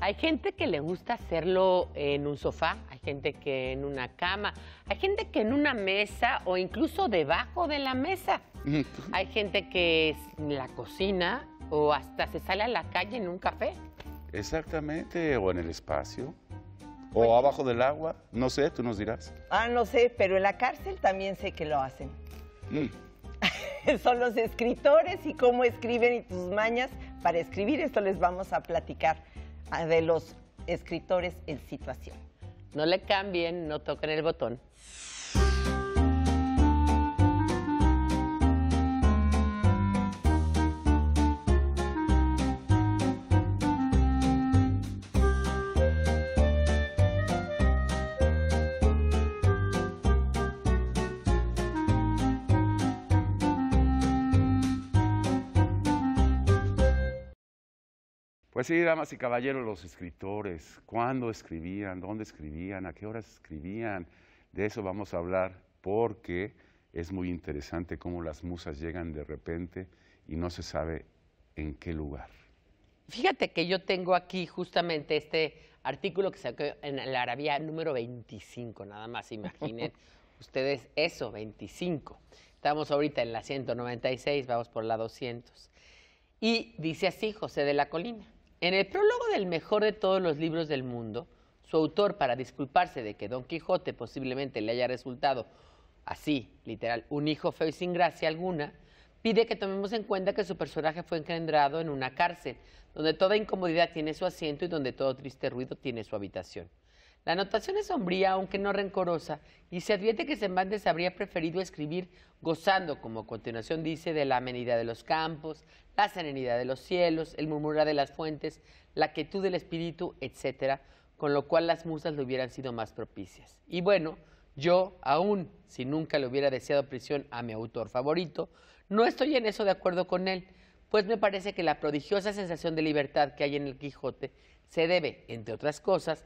Hay gente que le gusta hacerlo en un sofá, hay gente que en una cama, hay gente que en una mesa o incluso debajo de la mesa. hay gente que en la cocina o hasta se sale a la calle en un café. Exactamente, o en el espacio. O abajo del agua, no sé, tú nos dirás. Ah, no sé, pero en la cárcel también sé que lo hacen. Mm. Son los escritores y cómo escriben y tus mañas para escribir, esto les vamos a platicar de los escritores en situación. No le cambien, no toquen el botón. Pues sí, damas y caballeros, los escritores, cuándo escribían, dónde escribían, a qué horas escribían, de eso vamos a hablar porque es muy interesante cómo las musas llegan de repente y no se sabe en qué lugar. Fíjate que yo tengo aquí justamente este artículo que sacó en la Arabia número 25, nada más imaginen ustedes eso, 25. Estamos ahorita en la 196, vamos por la 200. Y dice así José de la Colina. En el prólogo del mejor de todos los libros del mundo, su autor, para disculparse de que Don Quijote posiblemente le haya resultado así, literal, un hijo feo y sin gracia alguna, pide que tomemos en cuenta que su personaje fue engendrado en una cárcel, donde toda incomodidad tiene su asiento y donde todo triste ruido tiene su habitación. La anotación es sombría, aunque no rencorosa, y se advierte que Cervantes habría preferido escribir gozando, como a continuación dice, de la amenidad de los campos, la serenidad de los cielos, el murmurar de las fuentes, la quietud del espíritu, etc., con lo cual las musas le hubieran sido más propicias. Y bueno, yo, aún si nunca le hubiera deseado prisión a mi autor favorito, no estoy en eso de acuerdo con él, pues me parece que la prodigiosa sensación de libertad que hay en el Quijote se debe, entre otras cosas,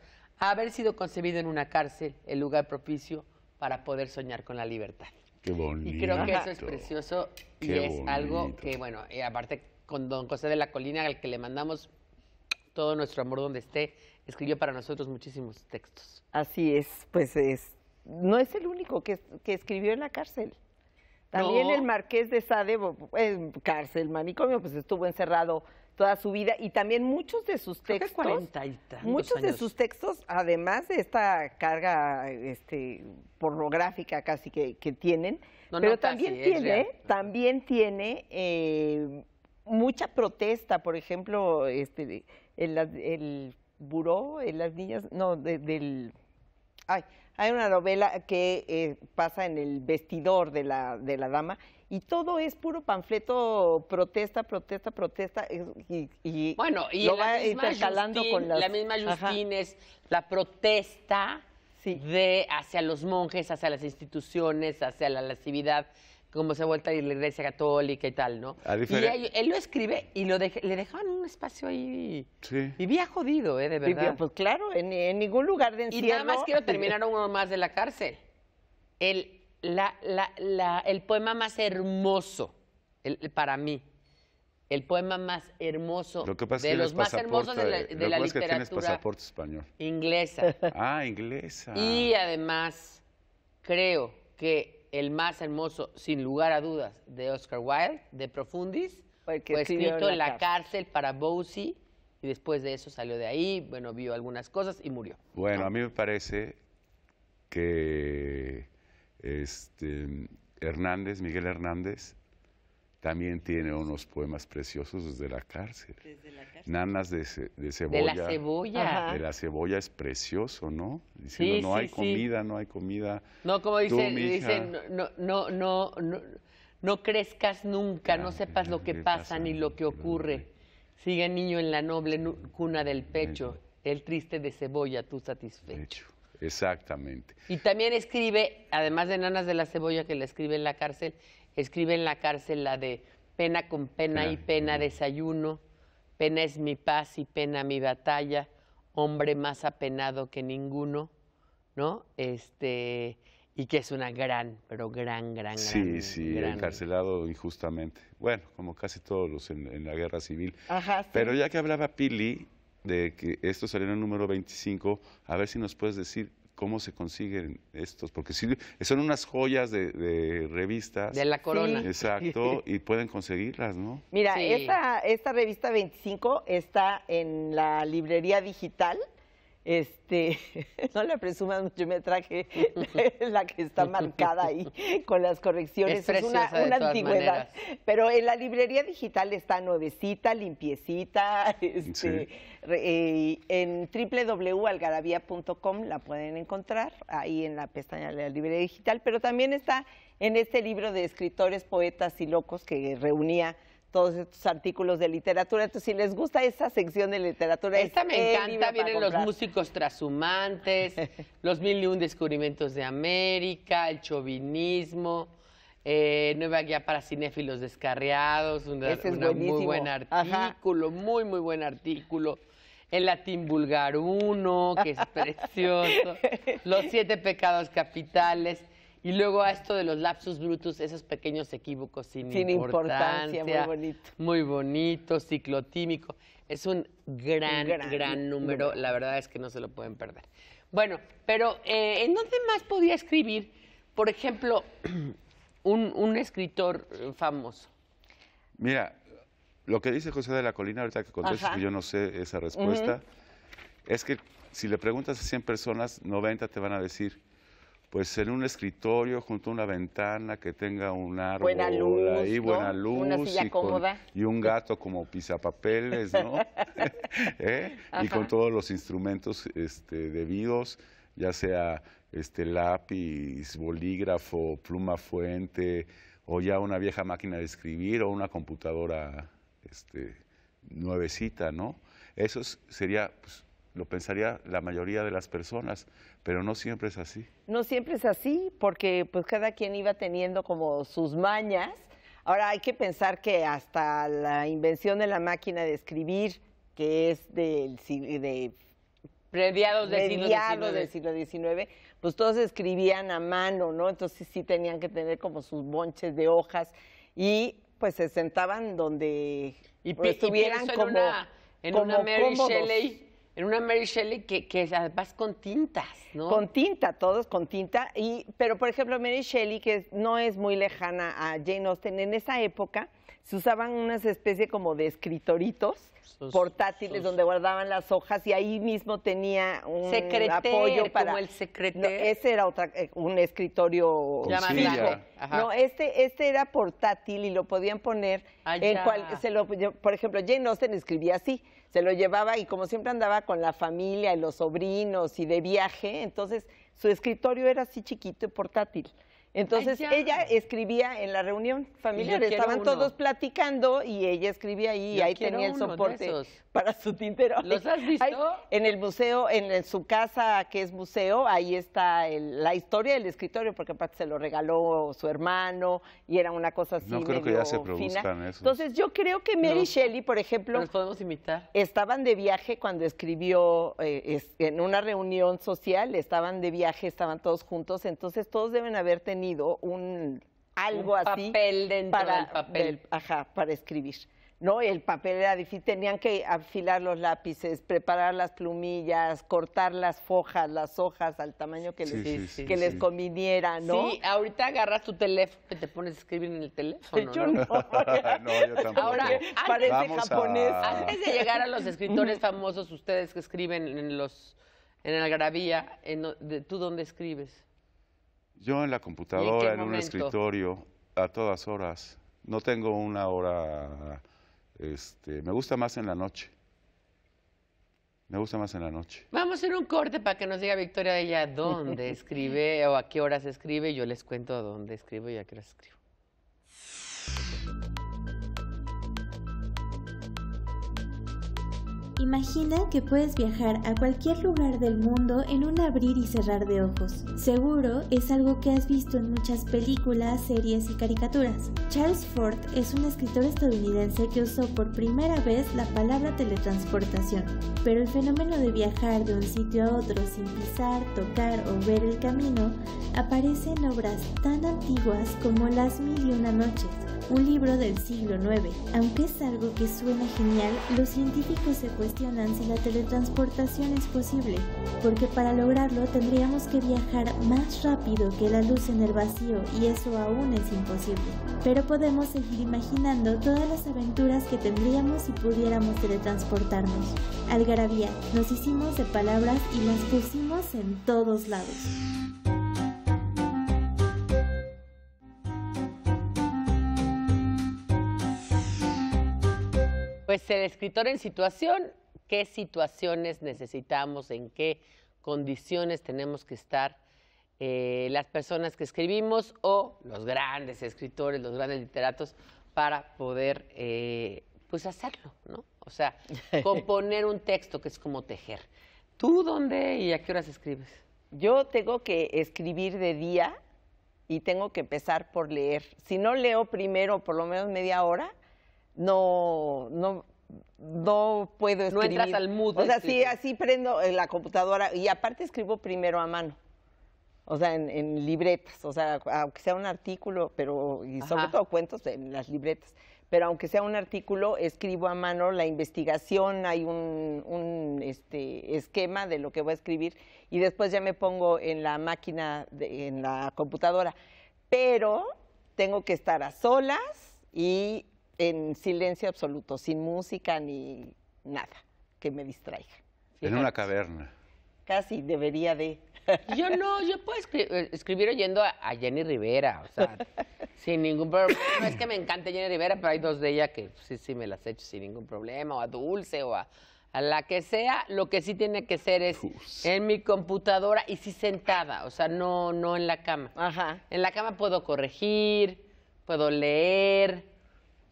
haber sido concebido en una cárcel, el lugar propicio para poder soñar con la libertad. Qué bonito. Y creo que eso es precioso y es algo que, bueno, aparte con don José de la Colina, al que le mandamos todo nuestro amor donde esté, escribió para nosotros muchísimos textos. Así es, pues es, no es el único que escribió en la cárcel. También el marqués de Sade, en cárcel, manicomio, pues estuvo encerrado toda su vida y también muchos de sus textos, muchos de sus textos, además de esta carga este, pornográfica casi que, tienen, pero también, tiene, también eh, tiene, mucha protesta, por ejemplo, este, el, buró, en las niñas, no, del hay una novela que eh, pasa en el vestidor de la, de la dama y todo es puro panfleto, protesta, protesta, protesta. Y, bueno, y lo va intercalando con La misma Justine es la protesta de hacia los monjes, hacia las instituciones, hacia la lascividad como se ha vuelto a la iglesia católica y tal, ¿no? y él, lo escribe y lo le dejaban un espacio ahí. Sí. Vivía jodido, ¿eh? De verdad. Vivía, pues claro, en, ningún lugar de encierro. Y nada más quiero terminar uno más de la cárcel. El, la, la, el poema más hermoso, el, para mí, el poema más hermoso, lo que pasa de los más hermosos de la, eh, lo literatura es que tienes pasaporte español. inglesa. Ah, inglesa. Y además, creo que el más hermoso, sin lugar a dudas, de Oscar Wilde, de Profundis, fue escrito en la cárcel para Bowsy y después de eso salió de ahí, bueno, vio algunas cosas y murió. Bueno, a mí me parece que este, Hernández, Miguel Hernández, también tiene unos poemas preciosos desde la cárcel. Desde la cárcel. Nanas de, cebolla. De la cebolla. De la cebolla es precioso, ¿no? Diciendo, sí, no hay comida, no hay comida. No, como dicen, dicen no, no, no, no, crezcas nunca, no sepas lo que pasa ni lo que ocurre. Sigue niño en la noble cuna del pecho, el triste de cebolla, tú satisfecho. Exactamente. Y también escribe, además de Nanas de la Cebolla, que le escribe en la cárcel, escribe en la cárcel la de pena con pena y pena desayuno, pena es mi paz y pena mi batalla, hombre más apenado que ninguno, ¿no? Este, y que es una gran, pero gran, gran, gran. Sí, sí, encarcelado injustamente. Bueno, como casi todos los en, la guerra civil. Ajá. Pero ya que hablaba Pili de que esto salió en el número 25, a ver si nos puedes decir cómo se consiguen estos, porque son unas joyas de, revistas. De la corona. Exacto, y pueden conseguirlas, ¿no? Mira, esta, esta revista 25 está en la librería digital este, no le presumas mucho, me traje la, que está marcada ahí con las correcciones. Es, una, antigüedad. Pero en la librería digital está nuevecita, limpiecita. Este, eh, en www.algarabía.com la pueden encontrar ahí en la pestaña de la librería digital, pero también está en este libro de escritores, poetas y locos que reunía todos estos artículos de literatura. Entonces, si les gusta esa sección de literatura, esta me encanta. Vienen los músicos trashumantes, los mil y un descubrimientos de América, el chauvinismo. Eh, nueva guía para cinéfilos descarriados, un es muy buen artículo, muy, muy buen artículo. El latín vulgar uno, que es precioso. Los siete pecados capitales. Y luego a esto de los lapsus brutus, esos pequeños equívocos sin, importancia, Muy bonito. Muy bonito, ciclotímico. Es un gran, gran, número. La verdad es que no se lo pueden perder. Bueno, pero eh, ¿en dónde más podía escribir, por ejemplo, un, escritor eh, famoso? Mira, lo que dice José de la Colina, ahorita que contesto, que yo no sé esa respuesta, es que si le preguntas a 100 personas, 90 te van a decir pues en un escritorio junto a una ventana que tenga un árbol buena luz, ahí, buena luz una silla y, cómoda. y un gato como pisapapeles, ¿no? ¿Eh? Y con todos los instrumentos este, debidos, ya sea este lápiz, bolígrafo, pluma fuente o ya una vieja máquina de escribir o una computadora este, nuevecita, ¿no? Eso sería, pues, lo pensaría la mayoría de las personas, pero no siempre es así. No siempre es así, porque pues cada quien iba teniendo como sus mañas. Ahora hay que pensar que hasta la invención de la máquina de escribir, que es del de del, siglo XIX. pues todos escribían a mano, ¿no? Entonces sí tenían que tener como sus bonches de hojas y pues se sentaban donde y, estuvieran como en una, en en una Mary Shelley que, que además con tintas, ¿no? Con tinta, todos con tinta. Y, pero, por ejemplo, Mary Shelley, que no es muy lejana a Jane Austen, en esa época se usaban unas especie como de escritoritos portátiles donde guardaban las hojas y ahí mismo tenía un apoyo para el secretario. No, ese era eh, un escritorio No, este este era portátil y lo podían poner ah, en cual se lo por ejemplo Jane Austen escribía así, se lo llevaba y como siempre andaba con la familia y los sobrinos y de viaje, entonces su escritorio era así chiquito y portátil. Entonces ella escribía en la reunión familiar, estaban todos platicando y ella escribía ahí, y ahí tenía el soporte para su tintero. ¿Los has visto? en el museo, en, su casa que es museo, ahí está la historia del escritorio, porque aparte se lo regaló su hermano y era una cosa así. No creo que ya se produzcan eso. Entonces yo creo que Mary Shelley, por ejemplo, podemos imitar? Estaban de viaje cuando escribió eh, en una reunión social, estaban de viaje, estaban todos juntos, entonces todos deben haber tenido un algo así papel dentro para, del papel. ajá, para escribir. No, el papel era difícil, tenían que afilar los lápices, preparar las plumillas, cortar las fojas, las hojas al tamaño que les, que les conviniera, ¿no? Sí, ahorita agarras tu teléfono te pones a escribir en el teléfono. Ahora, Antes de llegar a los escritores famosos, ustedes que escriben en los en Algarabía, en, de, ¿tú dónde escribes? Yo en la computadora, en, un escritorio, a todas horas. No tengo una hora, este, me gusta más en la noche. Me gusta más en la noche. Vamos a hacer un corte para que nos diga Victoria ella dónde escribe o a qué horas escribe. Yo les cuento dónde escribo y a qué horas escribo. Imagina que puedes viajar a cualquier lugar del mundo en un abrir y cerrar de ojos. Seguro es algo que has visto en muchas películas, series y caricaturas. Charles Ford es un escritor estadounidense que usó por primera vez la palabra teletransportación, pero el fenómeno de viajar de un sitio a otro sin pisar, tocar o ver el camino aparece en obras tan antiguas como Las Mil y Una Noches un libro del siglo IX. Aunque es algo que suena genial, los científicos se cuestionan si la teletransportación es posible, porque para lograrlo tendríamos que viajar más rápido que la luz en el vacío y eso aún es imposible. Pero podemos seguir imaginando todas las aventuras que tendríamos si pudiéramos teletransportarnos. Algarabía, nos hicimos de palabras y las pusimos en todos lados. ser escritor en situación, qué situaciones necesitamos, en qué condiciones tenemos que estar eh, las personas que escribimos o los grandes escritores, los grandes literatos, para poder eh, pues hacerlo, ¿no? O sea, componer un texto que es como tejer. ¿Tú dónde y a qué horas escribes? Yo tengo que escribir de día y tengo que empezar por leer. Si no leo primero por lo menos media hora, no, no no puedo escribir. No entras al mood. O sea, este, sí, así prendo eh, la computadora y aparte escribo primero a mano. O sea, en, libretas, o sea, aunque sea un artículo, pero y sobre todo cuentos en las libretas, pero aunque sea un artículo, escribo a mano la investigación, hay un, un este, esquema de lo que voy a escribir y después ya me pongo en la máquina, en la computadora. Pero tengo que estar a solas y en silencio absoluto, sin música ni nada que me distraiga. En una caverna. Casi debería de. Yo no, yo puedo eh, escribir oyendo a, Jenny Rivera, o sea, sin ningún problema. es que me encanta Jenny Rivera, pero hay dos de ella que sí, sí me las echo sin ningún problema, o a Dulce, o a, la que sea. Lo que sí tiene que ser es en mi computadora y sí sentada, o sea, no, no en la cama. Ajá. En la cama puedo corregir, puedo leer,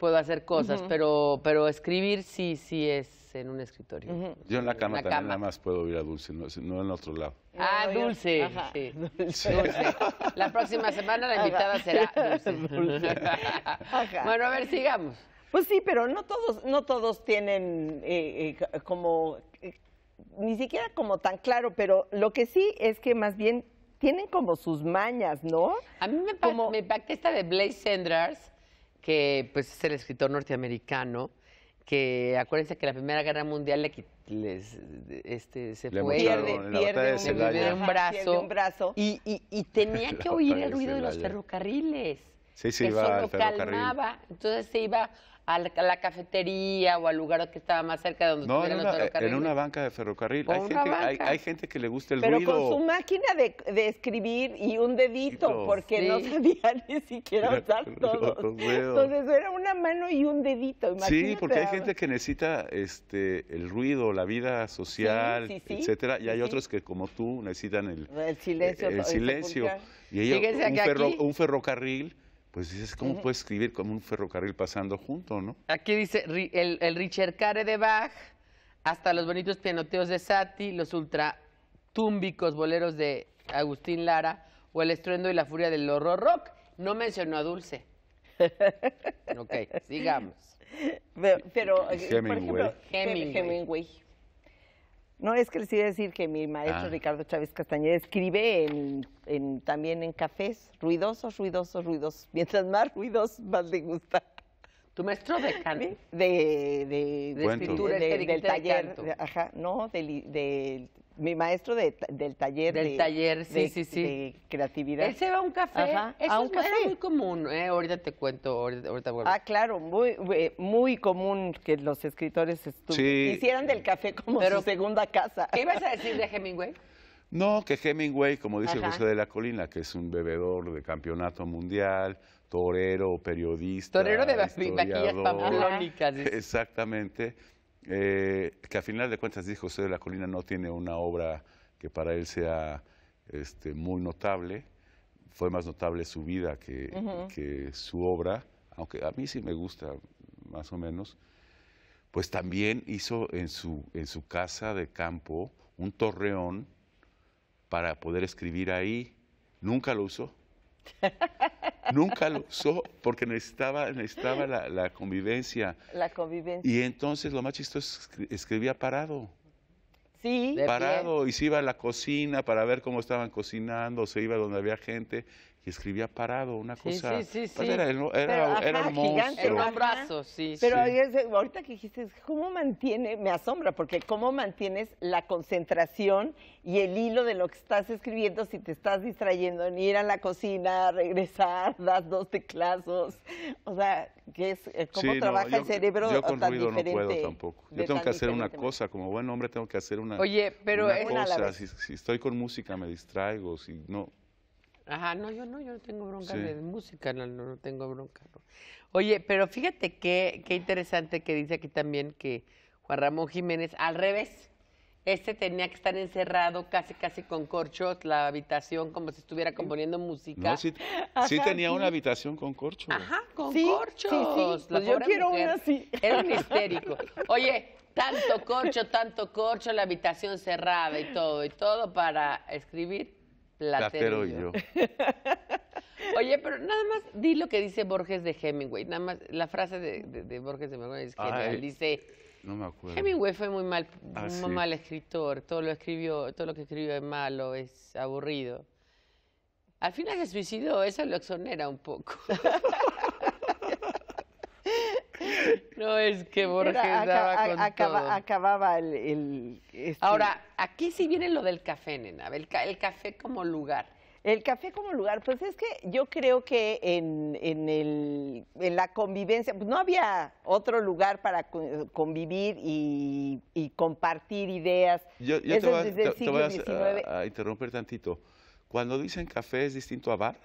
puedo hacer cosas, pero, pero escribir sí, sí es en un escritorio. Yo en la cama también nada más puedo ir a Dulce, no, en otro lado. Ah, ah Dulce, La próxima semana la invitada será Dulce. Bueno, a ver, sigamos. Pues sí, pero no todos, no todos tienen eh, eh, como, eh, ni siquiera como tan claro, pero lo que sí es que más bien tienen como sus mañas, ¿no? A mí me, como... me esta de Blaze Sanders, que pues, es el escritor norteamericano, que acuérdense que la Primera Guerra Mundial le, este, se fue, un, brazo, y, tenía que oír el ruido de los ferrocarriles. Sí, iba calmaba, entonces se iba a la, cafetería o al lugar que estaba más cerca de donde no, en una, en una banca de ferrocarril. Hay gente, que le gusta el ruido. Pero con su máquina de, escribir y un dedito, porque no sabía ni siquiera usar todos. Entonces era una mano y un dedito, imagínate. Sí, porque hay gente que necesita este el ruido, la vida social, etcétera, y hay otros que como tú necesitan el, silencio. El, silencio. Y ella, un ferrocarril pues dices, ¿cómo puede escribir como un ferrocarril pasando junto, no? Aquí dice el, Richard Care de Bach, hasta los bonitos pianoteos de Sati, los ultratúmbicos boleros de Agustín Lara, o el estruendo y la furia del horror rock. No mencionó a Dulce. ok, sigamos. Pero, por ejemplo, Hemingway. No, es que les iba a decir que mi maestro ah. Ricardo Chávez Castañeda escribe en, también en cafés, ruidosos, ruidosos, ruidosos. Mientras más ruidos, más le gusta. ¿Tu maestro de canto? De, escritura, del taller. ajá, no, del mi maestro del taller. Del taller, sí, sí, sí. creatividad. Él se va a un café. a un café. Era muy común, ¿eh? ahorita te cuento, ahorita, vuelvo. Ah, claro, muy, eh, muy común que los escritores hicieran del café como su segunda casa. ¿Qué ibas a decir de Hemingway? No, que Hemingway, como dice José de la Colina, que es un bebedor de campeonato mundial, torero, periodista. Torero de vaquillas Exactamente. Eh, que a final de cuentas dijo José de la Colina no tiene una obra que para él sea este, muy notable, fue más notable su vida que, que, su obra, aunque a mí sí me gusta más o menos, pues también hizo en su, en su casa de campo un torreón para poder escribir ahí, nunca lo usó. Nunca lo usó porque necesitaba, necesitaba la, la, convivencia. La convivencia. Y entonces lo más chistoso escribía parado. Sí. Parado. Y se iba a la cocina para ver cómo estaban cocinando, se iba donde había gente y escribía parado, una cosa. Sí, sí, pues sí. era, era, era, un monstruo. brazo, sí. Pero ahorita que dijiste, ¿cómo mantiene? Me asombra, porque ¿cómo mantienes la concentración y el hilo de lo que estás escribiendo si te estás distrayendo en ir a la cocina, regresar, dar dos teclazos? O sea, ¿qué es, eh, ¿cómo trabaja el cerebro? Yo con ruido no puedo tampoco. Yo tengo que hacer una cosa, como buen hombre tengo que hacer una. Oye, pero si estoy con música me distraigo, si no Ajá, no, yo no, yo no tengo bronca de música, no, no, tengo bronca. Oye, pero fíjate qué, qué interesante que dice aquí también que Juan Ramón Jiménez, al revés, este tenía que estar encerrado casi casi con corchos la habitación como si estuviera componiendo música. sí, tenía una habitación con corchos. Ajá, con sí, corchos. Pues sí, yo quiero ver así. Era un histérico. Oye, tanto corcho, tanto corcho, la habitación cerrada y todo, y todo para escribir Platero, y yo. Oye, pero nada más di lo que dice Borges de Hemingway. Nada más la frase de, de, Borges de Hemingway es Dice. Hemingway fue muy mal, ah, muy mal escritor. Todo lo escribió, todo lo que escribió es malo, es aburrido. Al final se suicidó. Eso lo exonera un poco. No, es que Borges daba con todo. Acababa el... Este, Ahora, aquí sí viene lo del café, nena, el, el, café como lugar. El café como lugar, pues es que yo creo que en, en, el, en la convivencia, pues no había otro lugar para convivir y, y compartir ideas. Yo, te, voy a, interrumpir tantito. Cuando dicen café es distinto a bar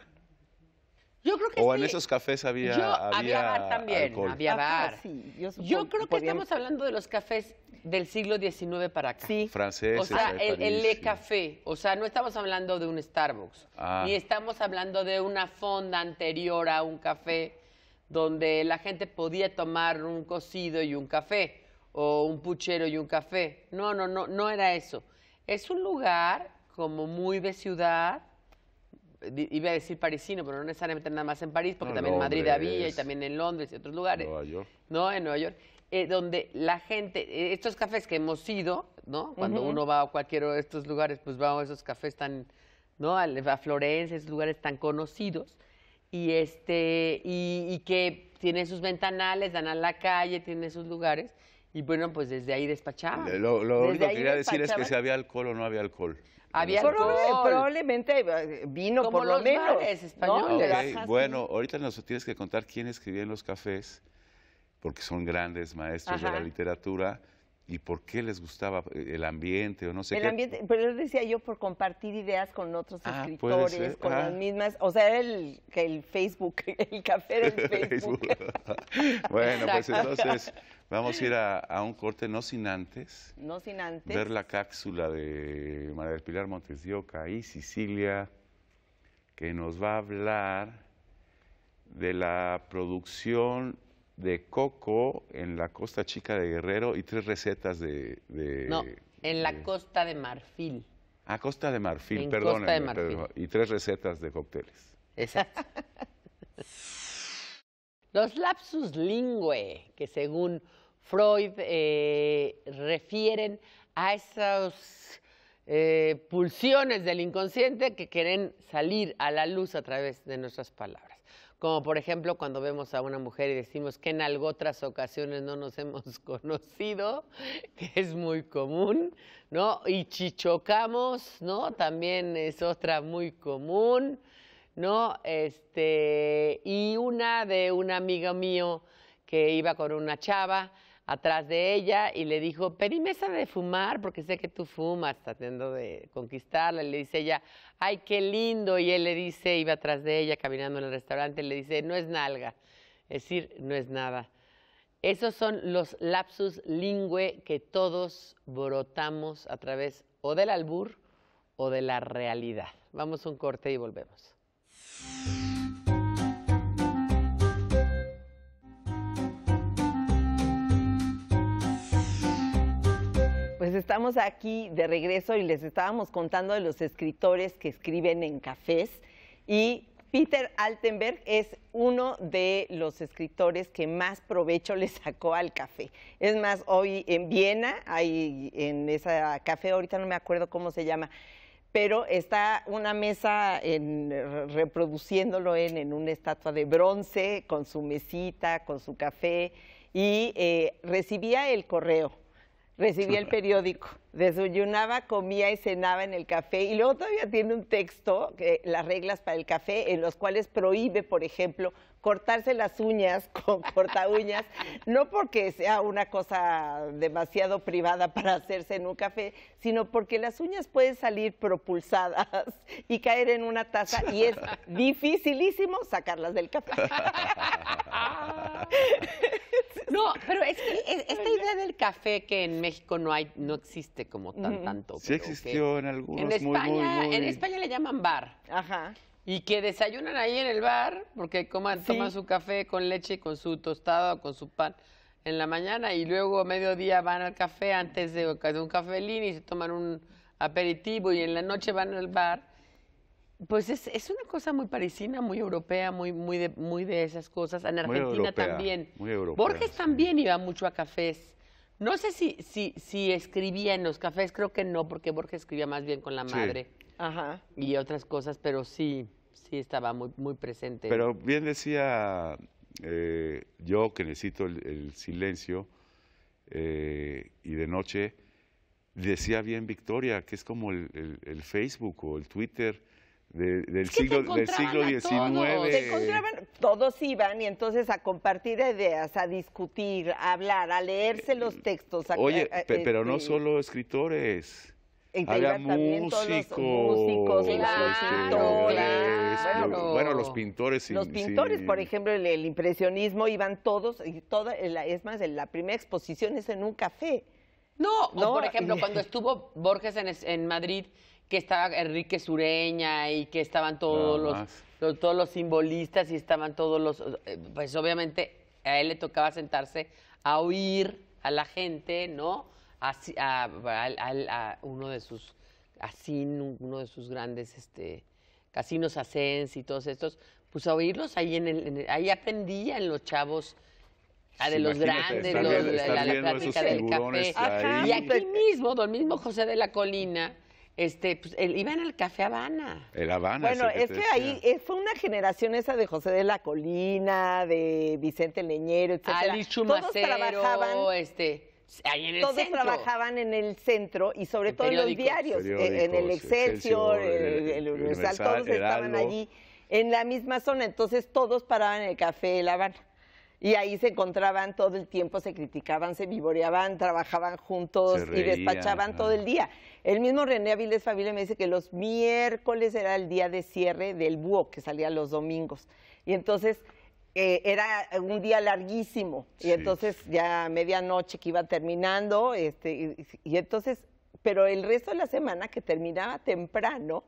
o en esos cafés había, yo, había, bar también, había ah, bar. yo, creo que estamos hablando de los cafés del siglo XIX para acá. Sí. Francés. O sea, el, Le Café. O sea, no estamos hablando de un Starbucks. Ah. Ni estamos hablando de una fonda anterior a un café donde la gente podía tomar un cocido y un café o un puchero y un café. No, no, no, no era eso. Es un lugar como muy de ciudad, iba a decir parisino, pero no necesariamente nada más en París, porque ah, también en Madrid había y también en Londres y otros lugares. Nueva York. No, en Nueva York. Eh, donde la gente, eh, estos cafés que hemos ido, ¿no? Cuando uno va a cualquiera de estos lugares, pues va a esos cafés tan, ¿no? A, Florencia, esos lugares tan conocidos. Y este, y, que tienen sus ventanales, dan a la calle, tienen sus lugares. Y bueno, pues desde ahí despachaban. Lo, único que quería decir es que si había alcohol o no había alcohol. Había probablemente eh, vino por lo menos. español bueno, ahorita nos tienes que contar quién escribía en los cafés, porque son grandes maestros de la literatura. ¿Y por qué les gustaba eh, el ambiente o no sé el Ambiente, pero decía yo por compartir ideas con otros ah, escritores, con las ah. mismas, o sea, era el, el Facebook, el café del Facebook. bueno, pues entonces Vamos a ir a, un corte, no sin antes. No sin antes. Ver la cápsula de María del Pilar Montes y Sicilia, que nos va a hablar de la producción de coco en la Costa Chica de Guerrero y tres recetas de... no, en la Costa de Marfil. Ah, a Costa de Marfil, perdón. Y tres recetas de cócteles. Exacto. Los lapsus lingüe, que según Freud eh, refieren a esas eh, pulsiones del inconsciente que quieren salir a la luz a través de nuestras palabras. Como por ejemplo cuando vemos a una mujer y decimos que en algo otras ocasiones no nos hemos conocido, que es muy común, ¿no? Y chichocamos, ¿no? También es otra muy común. ¿no? Este, y una de un amigo mío que iba con una chava atrás de ella y le dijo, pedime esa de fumar porque sé que tú fumas, tratando de conquistarla. Y le dice ella, ay, qué lindo. Y él le dice, iba atrás de ella caminando en el restaurante, le dice, no es nalga. Es decir, no es nada. Esos son los lapsus lingüe que todos brotamos a través o del albur o de la realidad. Vamos a un corte y volvemos. Pues estamos aquí de regreso y les estábamos contando de los escritores que escriben en cafés y Peter Altenberg es uno de los escritores que más provecho le sacó al café. Es más, hoy en Viena, hay en ese café, ahorita no me acuerdo cómo se llama, pero está una mesa en, reproduciéndolo en, una estatua de bronce, con su mesita, con su café, y eh, recibía el correo, recibía el periódico, desayunaba, comía y cenaba en el café, y luego todavía tiene un texto, que, las reglas para el café, en los cuales prohíbe, por ejemplo, cortarse las uñas con porta uñas, no porque sea una cosa demasiado privada para hacerse en un café, sino porque las uñas pueden salir propulsadas y caer en una taza y es dificilísimo sacarlas del café. No, pero es que e-, esta idea del café que en México no hay, no existe como tan tanto. Sí existió en algunos. En España, en España le llaman bar. Ajá. Y que desayunan ahí en el bar, porque coman, toman su café con leche y con su tostado, con su pan en la mañana y luego a mediodía van al café antes de, un cafelín y se toman un aperitivo y en la noche van al bar. Pues es, es una cosa muy parisina, muy europea, muy, muy, de, muy de esas cosas. En Argentina también. Borges también iba mucho a cafés. No sé si, si, si escribía en los cafés, creo que no, porque Borges escribía más bien con la madre. Y otras cosas, pero sí. Sí, estaba muy, muy presente. Pero bien decía eh, yo que necesito el, silencio eh, y de noche, decía bien Victoria, que es como el, Facebook o el Twitter. del, siglo, del, siglo, XIX. todos iban y entonces a compartir ideas, a discutir, a hablar, a leerse los textos. Oye, pero no este solo escritores, había músicos, bueno, los pintores. los pintores, por ejemplo, el, impresionismo iban todos, y toda, es más, la primera exposición es en un café. No, por ejemplo, cuando estuvo Borges en, Madrid, que estaba Enrique Sureña y que estaban todos los, todos los simbolistas y estaban todos los, eh, pues obviamente a él le tocaba sentarse a oír a la gente, ¿no? a, uno de sus, uno de sus grandes este, casinos, a y todos estos, pues a oírlos ahí en el, en ahí aprendía los chavos. A ah, de pues los grandes, la, práctica del café. y aquí mismo, don mismo José de la Colina, este, pues, iban al Café Habana. Bueno, es que, ahí fue una generación esa de José de la Colina, de Vicente Leñero, Todos trabajaban este, todos trabajaban en el centro y sobre todo en los diarios, eh, en el Excelsior, el, el, Universal, todos estaban allí en la misma zona, entonces todos paraban en el café de La Habana. Y ahí se encontraban todo el tiempo, se criticaban, se vivoreaban, trabajaban juntos y despachaban todo el día. El mismo René Aviles Familia me dice que los miércoles era el día de cierre del búho, que salía los domingos. Y entonces eh, era un día larguísimo y entonces ya medianoche que iba terminando, este, y, entonces, pero el resto de la semana que terminaba temprano,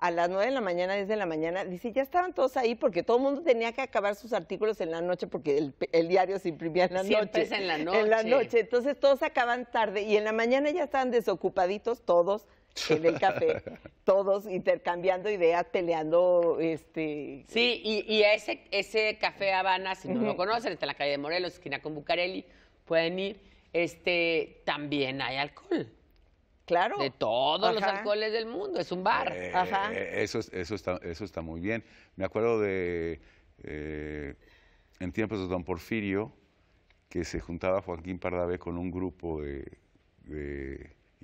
a las 9 de la mañana, desde de la mañana, dice, ya estaban todos ahí porque todo el mundo tenía que acabar sus artículos en la noche porque el, diario se imprimía en la Siempre noche. Es en la noche. En la noche. Entonces todos acaban tarde y en la mañana ya estaban desocupaditos todos en el café, todos intercambiando ideas, peleando, este... Sí, y, y ese, ese café Habana, si no lo conocen, está en la calle de Morelos, esquina con Bucareli, pueden ir, este, también hay alcohol. Claro. De todos los alcoholes del mundo, es un bar. Eh, eso, eso, está, eso está muy bien. Me acuerdo de, eh, en tiempos de Don Porfirio, que se juntaba Joaquín Pardavé con un grupo de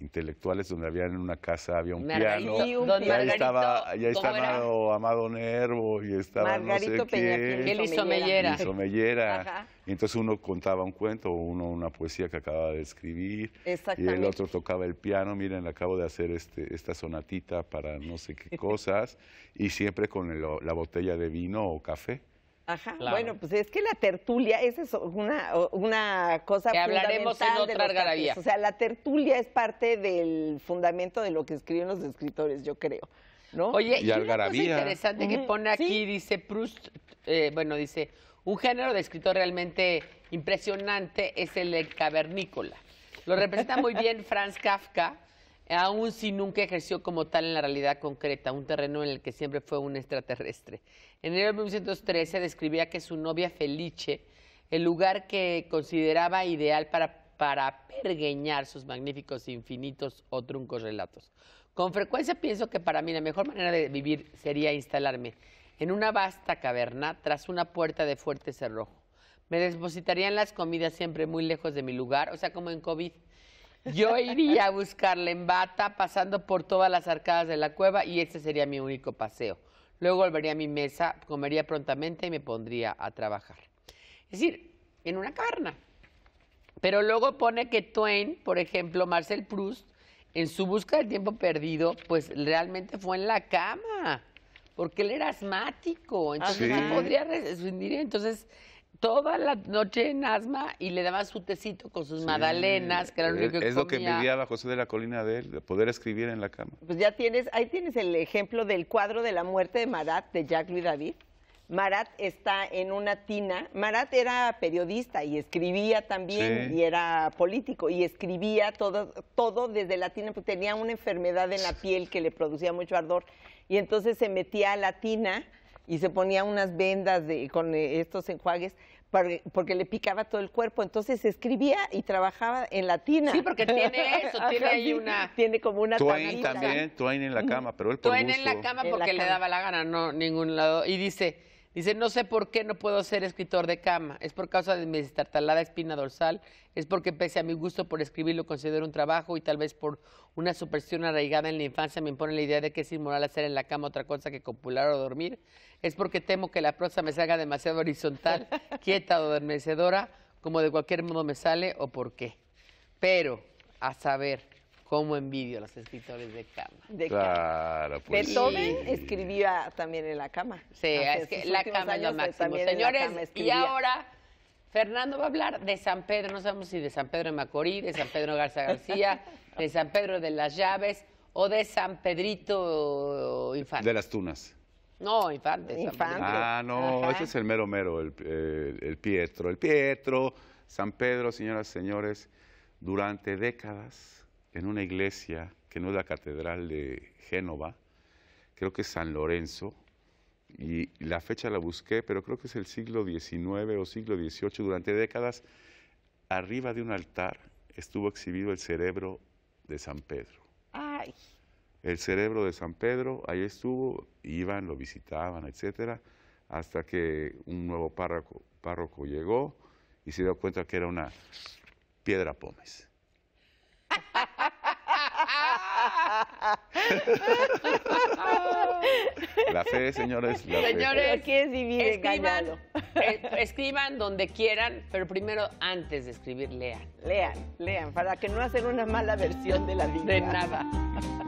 intelectuales donde había en una casa había un piano y ahí estaba Amado Nervo y estaba no sé qué entonces uno contaba un cuento uno una poesía que acababa de escribir y el otro tocaba el piano miren acabo de hacer este esta sonatita para no sé qué cosas y siempre con la botella de vino o café Ajá. Bueno, pues es que la tertulia, esa es una, una cosa que hablaremos en otra O sea, la tertulia es parte del fundamento de lo que escriben los escritores, yo creo. ¿no? Oye, y, interesante que pone aquí, dice Proust, eh, bueno, dice, un género de escritor realmente impresionante es el cavernícola. Lo representa muy bien Franz Kafka, aún si nunca ejerció como tal en la realidad concreta, un terreno en el que siempre fue un extraterrestre. En enero de 1913 describía que su novia Felice, el lugar que consideraba ideal para, para pergueñar sus magníficos, infinitos o truncos relatos. Con frecuencia pienso que para mí la mejor manera de vivir sería instalarme en una vasta caverna tras una puerta de fuerte cerrojo. Me depositarían las comidas siempre muy lejos de mi lugar, o sea, como en COVID yo iría a buscarla en bata, pasando por todas las arcadas de la cueva y ese sería mi único paseo. Luego volvería a mi mesa, comería prontamente y me pondría a trabajar. Es decir, en una caverna. Pero luego pone que Twain, por ejemplo, Marcel Proust, en su busca del tiempo perdido, pues realmente fue en la cama, porque él era asmático, entonces ah, podría resumir. Entonces, toda la noche en asma y le daba su tecito con sus madalenas magdalenas, que era lo eh, único que Es lo que envidiaba José de la Colina de él, de poder escribir en la cama. Pues ya tienes, ahí tienes el ejemplo del cuadro de la muerte de Marat, de Jacques Louis David. Marat está en una tina. Marat era periodista y escribía también, y era político, y escribía todo, todo desde la tina, pues tenía una enfermedad en la piel que le producía mucho ardor. Y entonces se metía a la tina y se ponía unas vendas de, con eh, estos enjuagues porque le picaba todo el cuerpo. Entonces escribía y trabajaba en latina, Sí, porque tiene eso, tiene ahí una. Tiene como una Twain también, Twain en la cama, pero él por Twain en la cama porque le daba la gana, no, ningún lado. Y dice. Dice, no sé por qué no puedo ser escritor de cama. Es por causa de mi estartalada espina dorsal. Es porque pese a mi gusto por escribir lo considero un trabajo y tal vez por una superstición arraigada en la infancia me impone la idea de que es inmoral hacer en la cama otra cosa que copular o dormir. Es porque temo que la prosa me salga demasiado horizontal, quieta o adormecedora, como de cualquier modo me sale o por qué. Pero, a saber, cómo envidio a los escritores de cama. De pues Beethoven escribía también en la cama. Sí, es que la cama es eh, máximo. Señores, y ahora Fernando va a hablar de San Pedro, no sabemos si de San Pedro de Macorís, de San Pedro Garza García, de San Pedro de las Llaves o de San Pedrito Infante. De las Tunas. No, Infante. Infante. Ah, no, ese es el mero mero, el, el Pietro. El Pietro, San Pedro, señoras y señores, durante décadas en una iglesia que no es la Catedral de Génova, creo que es San Lorenzo, y la fecha la busqué, pero creo que es el siglo XIX o siglo XVIII, durante décadas, arriba de un altar estuvo exhibido el cerebro de San Pedro. Ay. El cerebro de San Pedro, ahí estuvo, iban, lo visitaban, etcétera, hasta que un nuevo párroco, párroco llegó y se dio cuenta que era una piedra pómez. la fe, señores. señores, escriban, eh, escriban donde quieran, pero primero antes de escribir, lean. Lean, lean, para que no hacer una mala versión de la vida. De nada.